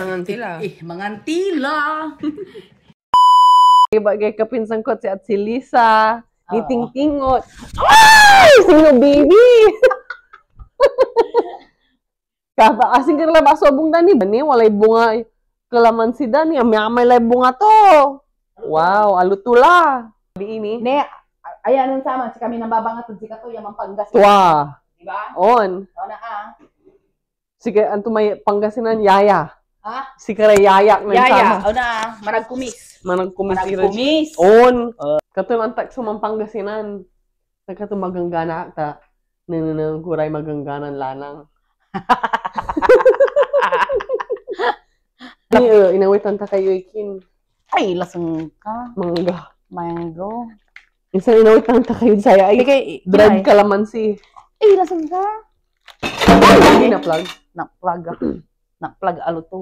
mengantila. Ih, mengantila. Bagi kepin sengkot sehat si Lisa, oh. tingot Ay, baby? Kaba asing ka lang baso bung dani bani walai bunga kelaman si Dani may lay bunga to. Wow, alutula. Di ini. Ne, ayah yang sama si kami banget babangat jika tuh yang mempanggas. Wow. Diba? On. Oh na ah. Sige, anto may panggasinan yaya. Ha? Si karayayak man Yaya, sama. o na, managkumis. Managkumis. Managkumis. On. Uh, Katong ang takso man Sa katong maganggana ta. Nananang kuray magangganan lanang. Ni uh, inawitan ta kayo ikin. Ay, lasang ka. Mangga. Mango. Isang inawitan ta kayo saya. Ay, kay, bread kalamansi. Ay, lasang ka. Ay, na-plug. Na-plug ako. na-plug alo to.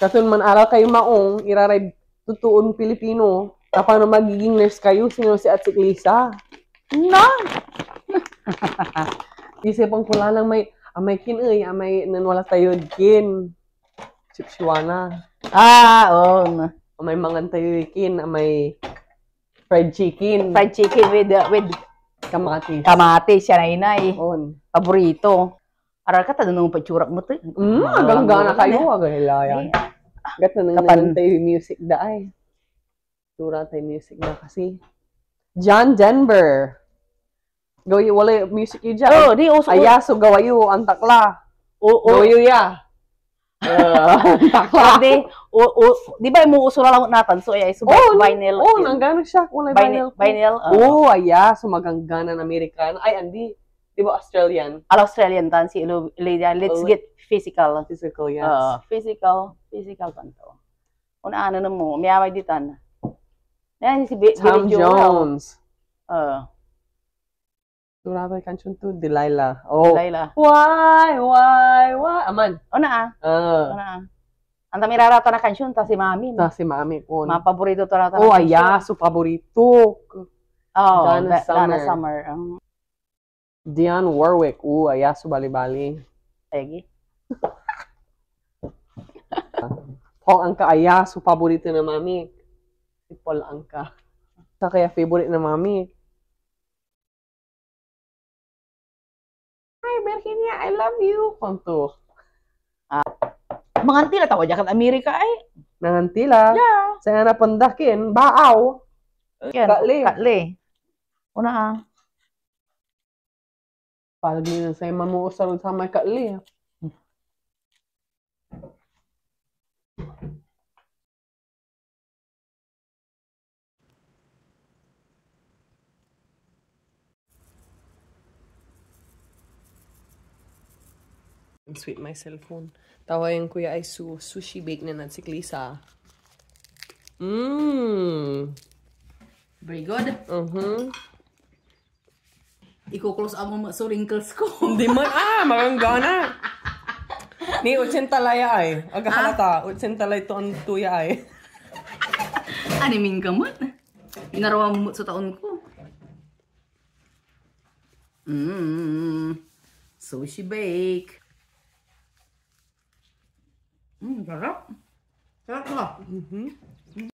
Kasun man aral kayo maong, iraray tutuon Pilipino, tapano magiging nurse kayo, sino si at si Lisa? Na! Isipang ko lang may, amay kin ay, amay nanwala tayo kin. Chipsiwana. Ah, oo. Oh, na. Amay mangan tayo kin, amay fried chicken. Fried chicken with, uh, with Kamatis. kamatis. Yan ay inay. On. Paborito aral ka, tanong ng pagtsura mo to. Mm, ah, galang gana kayo, wag ah, hilayan. Gat na nang tayo music da ay. Tura tayo music na kasi. John Denver. Gawayo, wala music yun dyan. Oh, di, uso. Oh, ayaso, gawayo, antakla. Oo, oh, oh, Gawayo ya. Uh, takla. Hindi, o, oh, o, di ba mo uso na lang natin? So, ay, so, oh, vinyl. oh, nanggano siya. Kulay vinyl. Vinyl. Ah. oh, ayaso, sumaganggana na Ay, andi. Ibu Australian. Al Australian tan si lo Lydia. Let's oh, get physical. Physical, yes. Uh, physical, physical kanto. Una ano na mo, di ditan. Na si B Tom Billy Jones. Uh. Durado yung to, Delilah. Oh. Delilah. Why, why, why? Aman. Una ah. Uh. Una ah. Ang dami rarata na kansyon, ta si Mami. Ta si Mami. Oh, Mga paborito to rata. Oh, ayaso, paborito. Oh, Dana Summer. Dana Summer. Um, Dionne Warwick. Ooh, ayasu bali bali Egi. Paul Angka, ayasu, so paborito na mami. Si Paul Angka. Sa kaya favorite na mami. Hi, Virginia, I love you. Kanto. Ah, mangantila tawa dyan Amerika ay. Nangantila? Yeah. Sa nga napandakin, baaw. Katle. katli. Una ah. Apalagi na sa imam mo usar sa may kaali. sweet my cellphone. Tawayan ko ya ay su sushi bake na natin si Lisa. Mmm. Very good. Uh-huh. Iko-close ang mo so wrinkles ko. Hindi mo. ah, magangga na. Ni Uchentalaya ay. Agahalata, ah? Uchentalay to ang tuya ay. Ani min gamot? Inarawa mo sa taon ko. Mmm. Sushi bake. Mmm, sarap. Sarap ka. mm